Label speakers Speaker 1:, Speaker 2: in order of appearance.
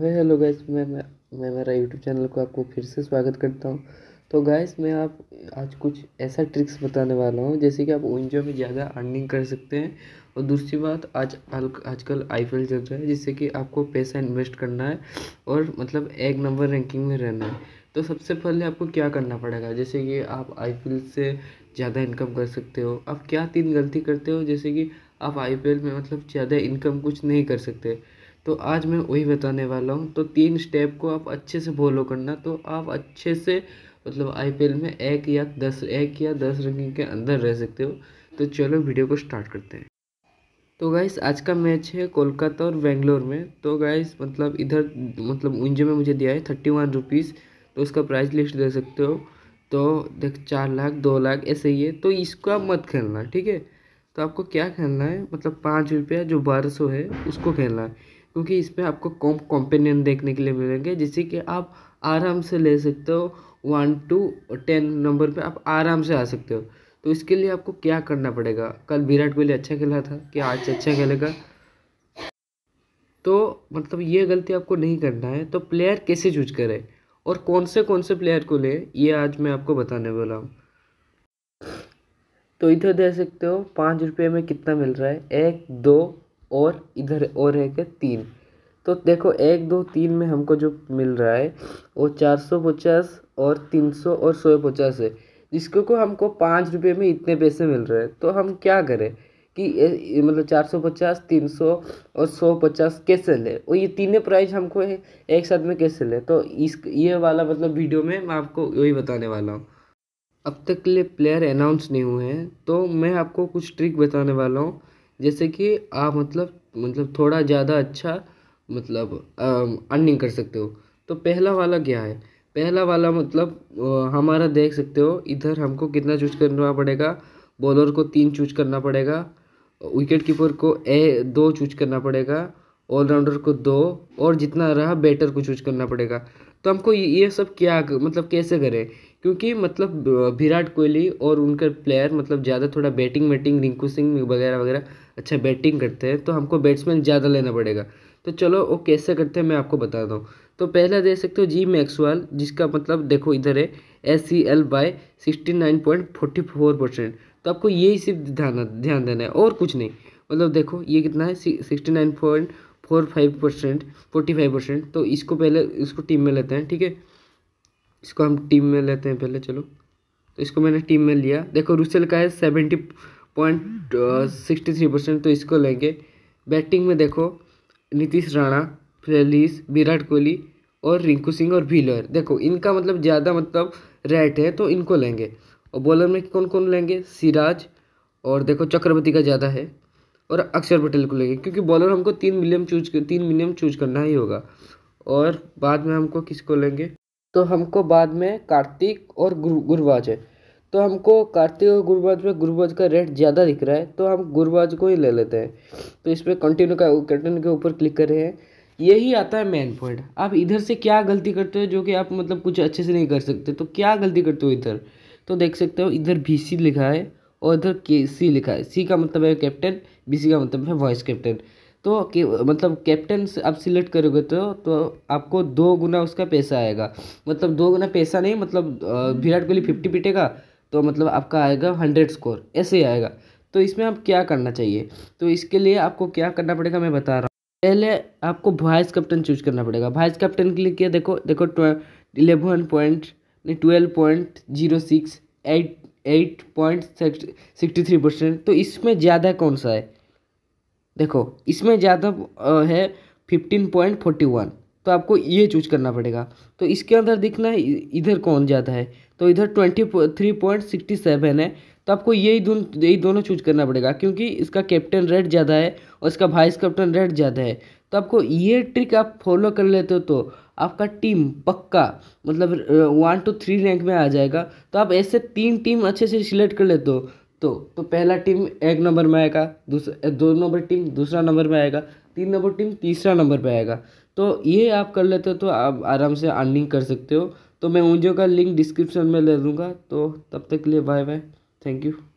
Speaker 1: hello guys मैं मैं मेरा यूट्यूब चैनल को आपको फिर से स्वागत करता हूँ तो गाइस मैं आप आज कुछ ऐसा ट्रिक्स बताने वाला हूँ जैसे कि आप ओनजियो में ज़्यादा अर्निंग कर सकते हैं और दूसरी बात आज आजकल आई पी एल चल रहा है जिससे कि आपको पैसा इन्वेस्ट करना है और मतलब एक नंबर रैंकिंग में रहना है तो सबसे पहले आपको क्या करना पड़ेगा जैसे कि आप आई पी एल से ज़्यादा इनकम कर सकते हो आप क्या तीन गलती करते हो जैसे कि आप आई पी एल में मतलब ज़्यादा इनकम कुछ नहीं कर सकते तो आज मैं वही बताने वाला हूँ तो तीन स्टेप को आप अच्छे से फॉलो करना तो आप अच्छे से मतलब आईपीएल में एक या दस एक या दस रैंकिंग के अंदर रह सकते हो तो चलो वीडियो को स्टार्ट करते हैं तो गाइस आज का मैच है कोलकाता और बेंगलोर में तो गाइस मतलब इधर मतलब उंजे में मुझे दिया है थर्टी वन रुपीज़ तो उसका प्राइस लिस्ट दे सकते हो तो देख चार लाख दो लाख ऐसे ही है तो इसको आप मत खेलना ठीक है तो आपको क्या खेलना है मतलब पाँच रुपया जो बारह सौ है उसको खेलना है क्योंकि इसमें आपको कॉम कॉम्पेनियन देखने के लिए मिलेंगे जिससे कि आप आराम से ले सकते हो वन टू टेन नंबर पे आप आराम से आ सकते हो तो इसके लिए आपको क्या करना पड़ेगा कल विराट कोहली अच्छा खेला था कि आज अच्छा खेलेगा तो मतलब ये गलती आपको नहीं करना है तो प्लेयर कैसे चूज करें और कौन से कौन से प्लेयर को लें ये आज मैं आपको बताने वाला हूँ तो इधर दे सकते हो पाँच रुपये में कितना मिल रहा है एक दो और इधर और है के तीन तो देखो एक दो तीन में हमको जो मिल रहा है वो चार सौ पचास और तीन सौ और सौ पचास है जिसको को हमको पाँच रुपये में इतने पैसे मिल रहे हैं तो हम क्या करें कि मतलब चार सौ पचास तीन सौ और सौ पचास कैसे ले और ये तीनों प्राइस हमको है एक साथ में कैसे ले तो इस ये वाला मतलब वीडियो में मैं आपको यही बताने वाला हूँ अब तक के लिए प्लेयर अनाउंस नहीं हुए हैं तो मैं आपको कुछ ट्रिक बताने वाला हूँ जैसे कि आप मतलब मतलब थोड़ा ज़्यादा अच्छा मतलब अर्निंग कर सकते हो तो पहला वाला क्या है पहला वाला मतलब हमारा देख सकते हो इधर हमको कितना चूज करना पड़ेगा बॉलर को तीन चूज करना पड़ेगा विकेट कीपर को ए दो चूज करना पड़ेगा ऑलराउंडर को दो और जितना रहा बैटर को चूज करना पड़ेगा तो हमको ये सब क्या मतलब कैसे करें क्योंकि मतलब विराट कोहली और उनके प्लेयर मतलब ज़्यादा थोड़ा बैटिंग वैटिंग रिंकू सिंह वगैरह वगैरह अच्छा बैटिंग करते हैं तो हमको बैट्समैन ज़्यादा लेना पड़ेगा तो चलो वो कैसे करते हैं मैं आपको बताता हूँ तो पहला दे सकते हो जी मैक्सवाल जिसका मतलब देखो इधर है S C L by sixty nine point forty four percent तो आपको यही सिर्फ ध्यान ध्यान देना है और कुछ नहीं मतलब देखो ये कितना है sixty nine point four five percent forty five percent तो इसको पहले इसको टीम में लेते हैं ठीक है इसको हम टीम में लेते हैं पहले चलो तो इसको मैंने टीम में लिया देखो रुसेल का है seventy point sixty three percent तो इसको लेंगे बैटिंग में देखो नीतीश राणा प्लेलिस विराट कोहली और रिंकू सिंह और भीलर देखो इनका मतलब ज़्यादा मतलब रेट है तो इनको लेंगे और बॉलर में कौन कौन लेंगे सिराज और देखो चक्रवर्ती का ज़्यादा है और अक्षर पटेल को लेंगे क्योंकि बॉलर हमको तीन मिलियम चूज तीन मिलियम चूज करना ही होगा और बाद में हमको किसको लेंगे तो हमको बाद में कार्तिक और गुरु गुरुवाज है तो हमको कार्तिक और गुरुबाज में गुरुबाज का रेट ज़्यादा दिख रहा है तो हम गुरुबाज को ही ले लेते हैं तो इस पर कंटिन्यू का कंटिन्यू के ऊपर क्लिक कर रहे हैं यही आता है मेन पॉइंट आप इधर से क्या गलती करते हो जो कि आप मतलब कुछ अच्छे से नहीं कर सकते तो क्या गलती करते हो इधर तो देख सकते हो इधर बी सी लिखा है और इधर के सी लिखा है सी का मतलब है कैप्टन बी सी का मतलब है वाइस कैप्टन तो के, मतलब कैप्टन आप सिलेक्ट करोगे तो तो आपको दो गुना उसका पैसा आएगा मतलब दो गुना पैसा नहीं मतलब विराट कोहली फिफ्टी पीटेगा तो मतलब आपका आएगा हंड्रेड स्कोर ऐसे ही आएगा तो इसमें आप क्या करना चाहिए तो इसके लिए आपको क्या करना पड़ेगा मैं बता रहा हूँ पहले आपको वाइस कैप्टन चूज करना पड़ेगा वाइस कैप्टन के लिए क्या देखो देखो इलेवन पॉइंट नहीं twelve point zero six eight eight point sixty three percent तो इसमें ज़्यादा कौन सा है देखो इसमें ज़्यादा है फिफ्टीन पॉइंट फोर्टी वन तो आपको ये चूज करना पड़ेगा तो इसके अंदर देखना है इधर कौन ज़्यादा है तो इधर twenty three point sixty seven है तो आपको यही दोनों यही दोनों चूज करना पड़ेगा क्योंकि इसका कैप्टन रेड ज़्यादा है और इसका वाइस कैप्टन रेड ज़्यादा है तो आपको ये ट्रिक आप फॉलो कर लेते हो तो आपका टीम पक्का मतलब वन टू थ्री रैंक में आ जाएगा तो आप ऐसे तीन टीम अच्छे से सिलेक्ट कर लेते हो तो तो पहला टीम एक नंबर में आएगा दूसरा दो नंबर टीम दूसरा नंबर में आएगा तीन नंबर टीम तीसरा नंबर पर आएगा तो ये आप कर लेते हो तो आप आराम से अर्निंग कर सकते हो तो मैं उन का लिंक डिस्क्रिप्शन में ले दूँगा तो तब तक के लिए बाय बाय थैंक यू